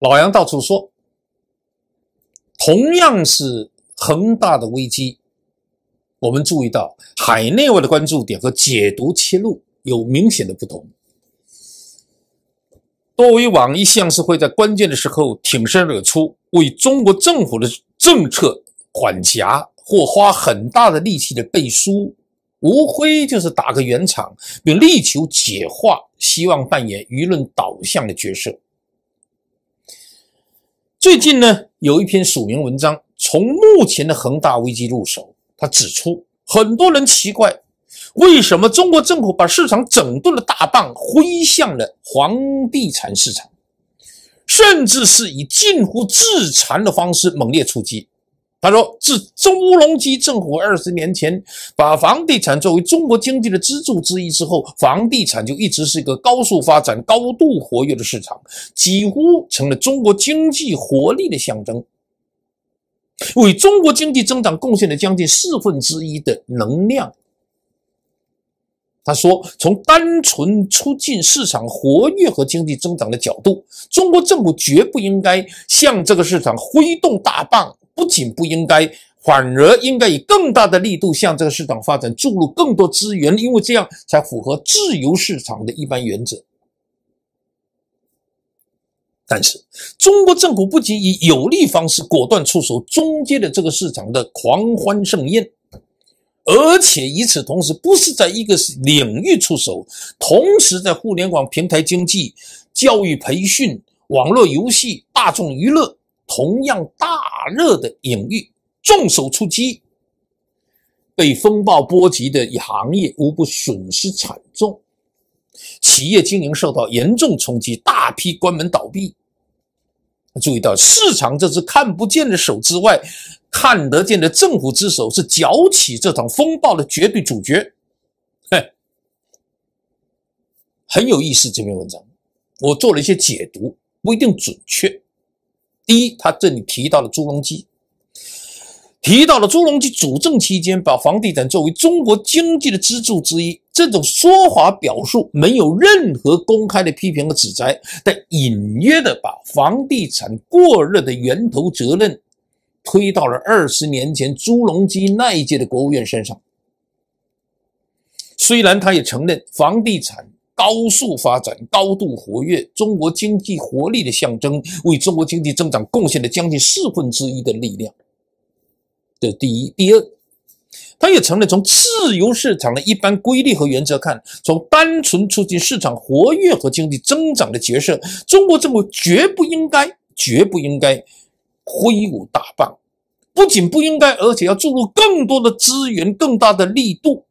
老杨到处说，同样是恒大的危机，我们注意到海内外的关注点和解读切入有明显的不同。多维网一向是会在关键的时候挺身而出，为中国政府的政策缓颊或花很大的力气的背书，无非就是打个圆场，并力求解化，希望扮演舆论导向的角色。最近呢，有一篇署名文章，从目前的恒大危机入手，他指出，很多人奇怪，为什么中国政府把市场整顿的大棒挥向了房地产市场，甚至是以近乎自残的方式猛烈出击。他说，自周隆基政府二十年前把房地产作为中国经济的支柱之一之后，房地产就一直是一个高速发展、高度活跃的市场，几乎成了中国经济活力的象征，为中国经济增长贡献了将近四分之一的能量。他说，从单纯促进市场活跃和经济增长的角度，中国政府绝不应该向这个市场挥动大棒。不仅不应该，反而应该以更大的力度向这个市场发展注入更多资源，因为这样才符合自由市场的一般原则。但是，中国政府不仅以有利方式果断出手终结了这个市场的狂欢盛宴，而且与此同时，不是在一个领域出手，同时在互联网平台经济、教育培训、网络游戏、大众娱乐。同样大热的领域，重手出击，被风暴波及的行业无不损失惨重，企业经营受到严重冲击，大批关门倒闭。注意到市场这只看不见的手之外，看得见的政府之手是搅起这场风暴的绝对主角。嘿，很有意思，这篇文章我做了一些解读，不一定准确。第一，他这里提到了朱镕基，提到了朱镕基主政期间把房地产作为中国经济的支柱之一，这种说法表述没有任何公开的批评和指责，但隐约的把房地产过热的源头责任推到了二十年前朱镕基那一届的国务院身上。虽然他也承认房地产。高速发展、高度活跃，中国经济活力的象征，为中国经济增长贡献了将近四分之一的力量。这第一、第二，它也成了从自由市场的一般规律和原则看，从单纯促进市场活跃和经济增长的角色，中国政府绝不应该、绝不应该挥舞大棒。不仅不应该，而且要注入更多的资源、更大的力度。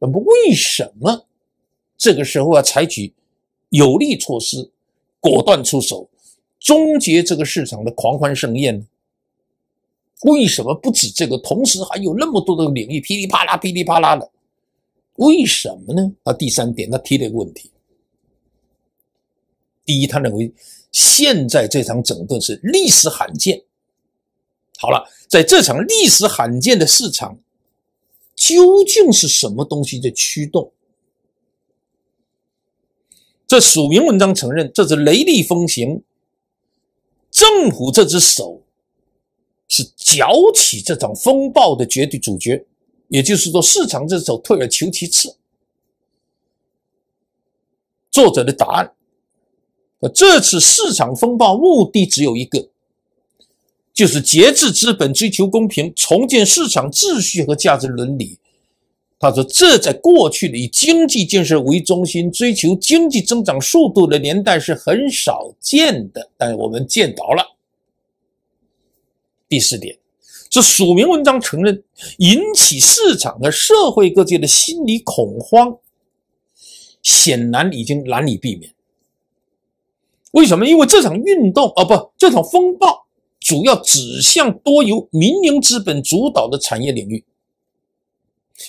那么，为什么？这个时候要采取有力措施，果断出手，终结这个市场的狂欢盛宴。为什么不止这个？同时还有那么多的领域噼里啪啦、噼里啪啦的，为什么呢？那第三点，他提了一个问题：第一，他认为现在这场整顿是历史罕见。好了，在这场历史罕见的市场，究竟是什么东西在驱动？这署名文章承认，这只雷厉风行。政府这只手是搅起这场风暴的绝对主角，也就是说，市场这只手退而求其次。作者的答案：呃，这次市场风暴目的只有一个，就是节制资本、追求公平、重建市场秩序和价值伦理。他说：“这在过去的以经济建设为中心、追求经济增长速度的年代是很少见的，但我们见到了。”第四点是署名文章承认，引起市场和社会各界的心理恐慌，显然已经难以避免。为什么？因为这场运动啊，不，这场风暴主要指向多由民营资本主导的产业领域。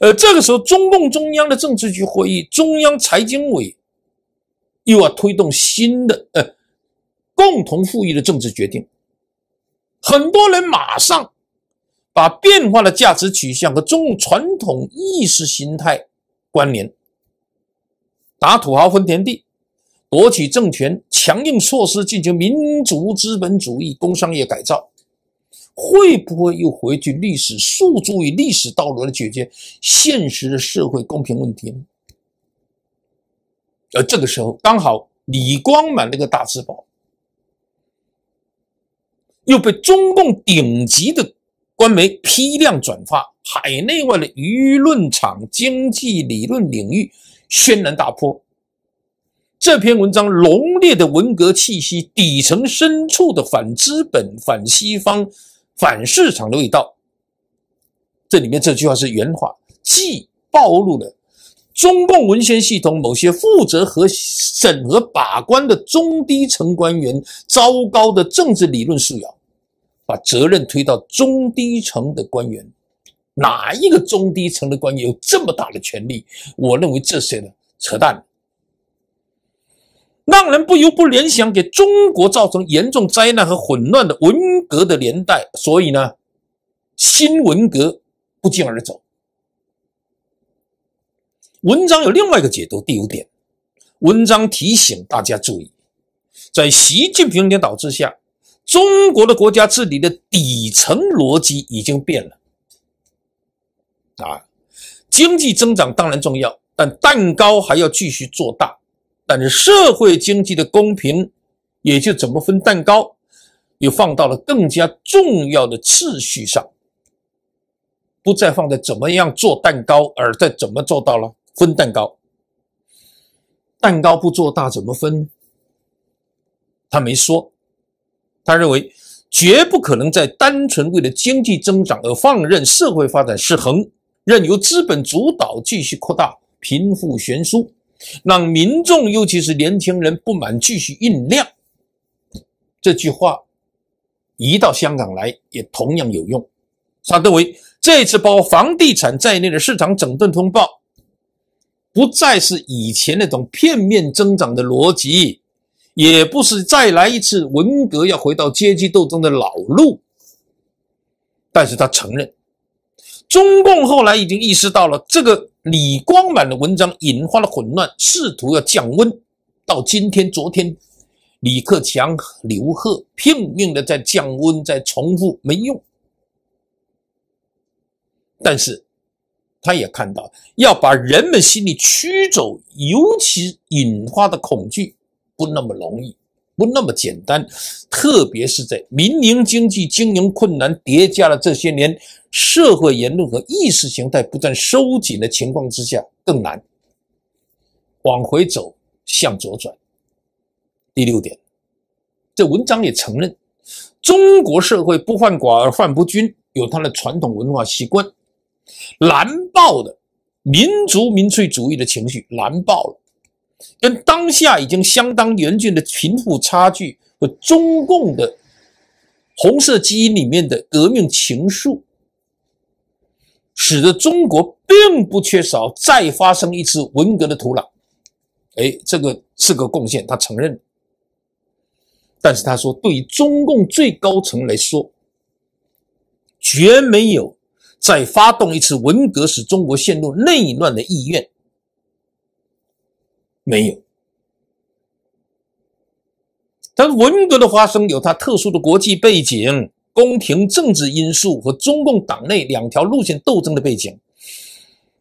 呃，这个时候，中共中央的政治局会议，中央财经委，又要推动新的呃共同富裕的政治决定，很多人马上把变化的价值取向和中传统意识形态关联，打土豪分田地，夺取政权，强硬措施进行民族资本主义工商业改造。会不会又回去历史诉诸于历史道路来解决现实的社会公平问题呢？而这个时候，刚好李光满那个大字报又被中共顶级的官媒批量转发，海内外的舆论场、经济理论领域轩然大波。这篇文章浓烈的文革气息，底层深处的反资本、反西方。反市场的味道，这里面这句话是原话，既暴露了中共文献系统某些负责和审核把关的中低层官员糟糕的政治理论素养，把责任推到中低层的官员，哪一个中低层的官员有这么大的权利？我认为这些呢，扯淡。让人不由不联想给中国造成严重灾难和混乱的文革的年代，所以呢，新文革不胫而走。文章有另外一个解读，第五点，文章提醒大家注意，在习近平领导之下，中国的国家治理的底层逻辑已经变了。啊，经济增长当然重要，但蛋糕还要继续做大。但是社会经济的公平，也就怎么分蛋糕，又放到了更加重要的次序上，不再放在怎么样做蛋糕，而在怎么做到了分蛋糕。蛋糕不做大怎么分？他没说。他认为绝不可能在单纯为了经济增长而放任社会发展失衡，任由资本主导继续扩大贫富悬殊。让民众，尤其是年轻人不满，继续印量。这句话，移到香港来也同样有用。他认为，这次包括房地产在内的市场整顿通报，不再是以前那种片面增长的逻辑，也不是再来一次文革要回到阶级斗争的老路。但是他承认，中共后来已经意识到了这个。李光满的文章引发了混乱，试图要降温。到今天，昨天，李克强、刘鹤拼命的在降温，在重复，没用。但是，他也看到要把人们心里驱走，尤其引发的恐惧，不那么容易。不那么简单，特别是在民营经济经营困难叠加了这些年社会言论和意识形态不断收紧的情况之下，更难往回走，向左转。第六点，这文章也承认，中国社会不患寡而患不均，有它的传统文化习惯，难暴的民族民粹主义的情绪难暴了。跟当下已经相当严峻的贫富差距和中共的红色基因里面的革命情愫，使得中国并不缺少再发生一次文革的土壤。哎，这个是个贡献，他承认。但是他说，对于中共最高层来说，绝没有再发动一次文革使中国陷入内乱的意愿。没有，但文革的发生有它特殊的国际背景、宫廷政治因素和中共党内两条路线斗争的背景。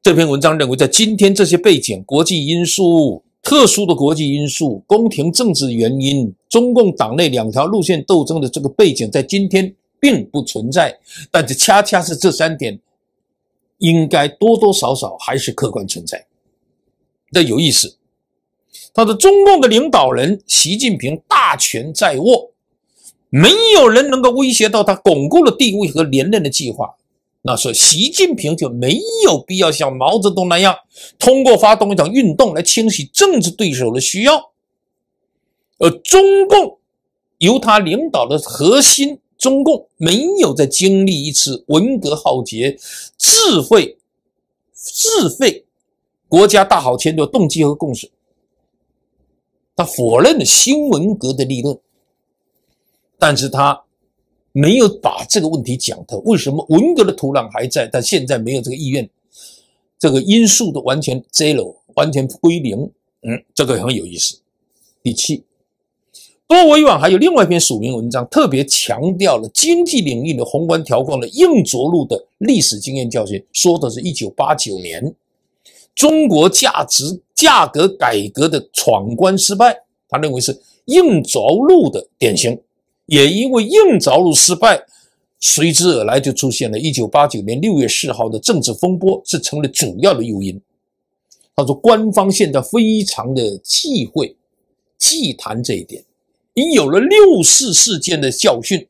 这篇文章认为，在今天这些背景、国际因素、特殊的国际因素、宫廷政治原因、中共党内两条路线斗争的这个背景，在今天并不存在，但是恰恰是这三点，应该多多少少还是客观存在的，有意思。他的中共的领导人习近平大权在握，没有人能够威胁到他巩固的地位和连任的计划。那说习近平就没有必要像毛泽东那样，通过发动一场运动来清洗政治对手的需要。而中共由他领导的核心，中共没有再经历一次文革浩劫，智慧、自费，国家大好前路动机和共识。他否认了新文革的理论，但是他没有把这个问题讲透。为什么文革的土壤还在？但现在没有这个意愿，这个因素都完全 zero，完全归零。嗯，这个很有意思。第七，多维网还有另外一篇署名文章，特别强调了经济领域的宏观调控的硬着陆的历史经验教训，说的是1989年，中国价值。价格改革的闯关失败，他认为是硬着陆的典型，也因为硬着陆失败，随之而来就出现了1989年6月4号的政治风波，是成了主要的诱因。他说，官方现在非常的忌讳、忌谈这一点，已有了六四事件的教训，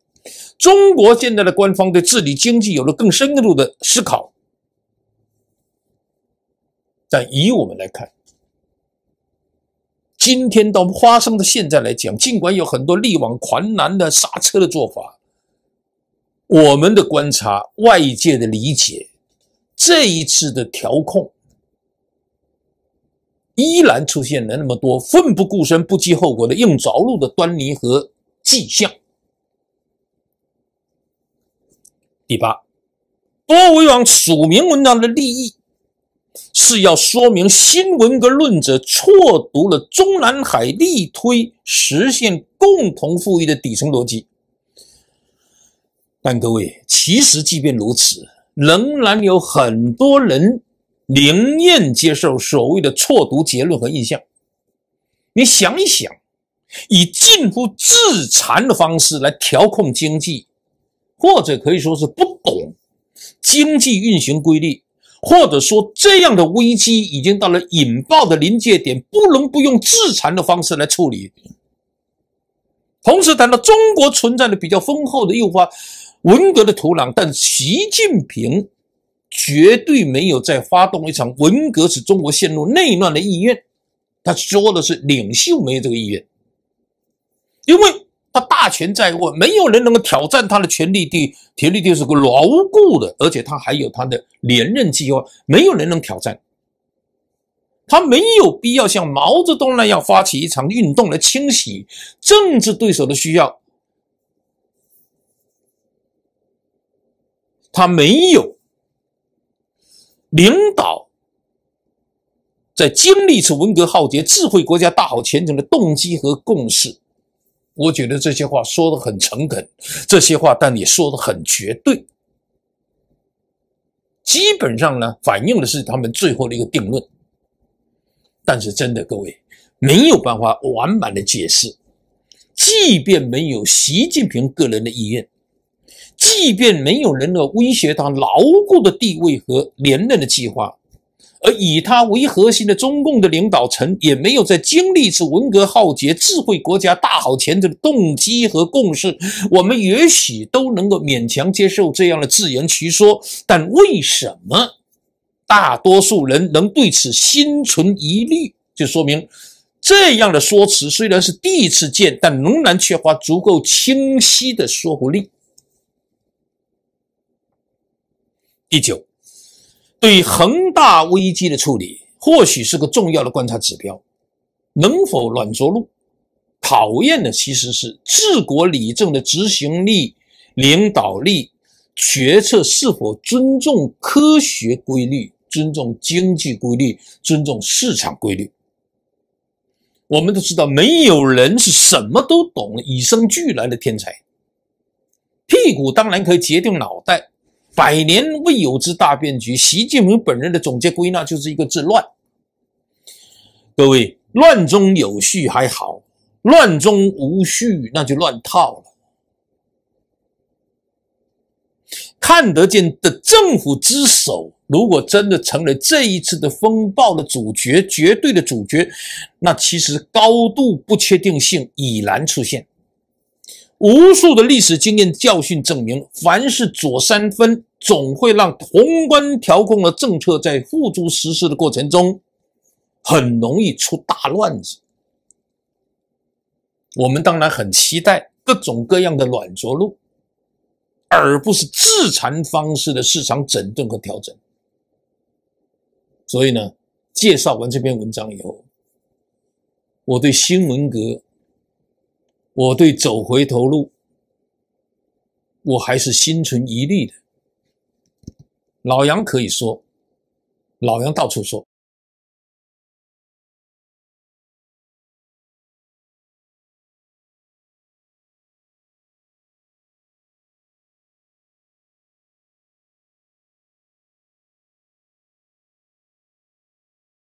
中国现在的官方对治理经济有了更深入的思考，但以我们来看。今天到发生的现在来讲，尽管有很多力挽狂澜的刹车的做法，我们的观察、外界的理解，这一次的调控依然出现了那么多奋不顾身、不计后果的硬着陆的端倪和迹象。第八，多维网署名文章的立意。是要说明新文革论者错读了中南海力推实现共同富裕的底层逻辑，但各位，其实即便如此，仍然有很多人宁愿接受所谓的错读结论和印象。你想一想，以近乎自残的方式来调控经济，或者可以说是不懂经济运行规律。或者说，这样的危机已经到了引爆的临界点，不能不用自残的方式来处理。同时谈到中国存在的比较丰厚的诱发文革的土壤，但习近平绝对没有再发动一场文革，使中国陷入内乱的意愿。他说的是领袖没有这个意愿，因为。他大权在握，没有人能够挑战他的权力。地权力地是个牢固的，而且他还有他的连任计划，没有人能挑战。他没有必要像毛泽东那样发起一场运动来清洗政治对手的需要。他没有领导在经历次文革浩劫、智慧国家大好前程的动机和共识。我觉得这些话说的很诚恳，这些话但你说的很绝对，基本上呢反映的是他们最后的一个定论。但是真的，各位没有办法完满的解释，即便没有习近平个人的意愿，即便没有人能威胁他牢固的地位和连任的计划。而以他为核心的中共的领导层也没有在经历一次文革浩劫、智慧国家大好前程的动机和共识，我们也许都能够勉强接受这样的自圆其说。但为什么大多数人能对此心存疑虑，就说明这样的说辞虽然是第一次见，但仍然缺乏足够清晰的说服力。第九。对恒大危机的处理，或许是个重要的观察指标，能否软着陆？考验的其实是治国理政的执行力、领导力、决策是否尊重科学规律、尊重经济规律、尊重市场规律。我们都知道，没有人是什么都懂，与生俱来的天才，屁股当然可以决定脑袋。百年未有之大变局，习近平本人的总结归纳就是一个字：乱。各位，乱中有序还好，乱中无序那就乱套了。看得见的政府之手，如果真的成了这一次的风暴的主角、绝对的主角，那其实高度不确定性已然出现。无数的历史经验教训证明，凡是左三分，总会让宏观调控的政策在付诸实施的过程中，很容易出大乱子。我们当然很期待各种各样的软着陆，而不是自残方式的市场整顿和调整。所以呢，介绍完这篇文章以后，我对新文革我对走回头路，我还是心存疑虑的。老杨可以说，老杨到处说。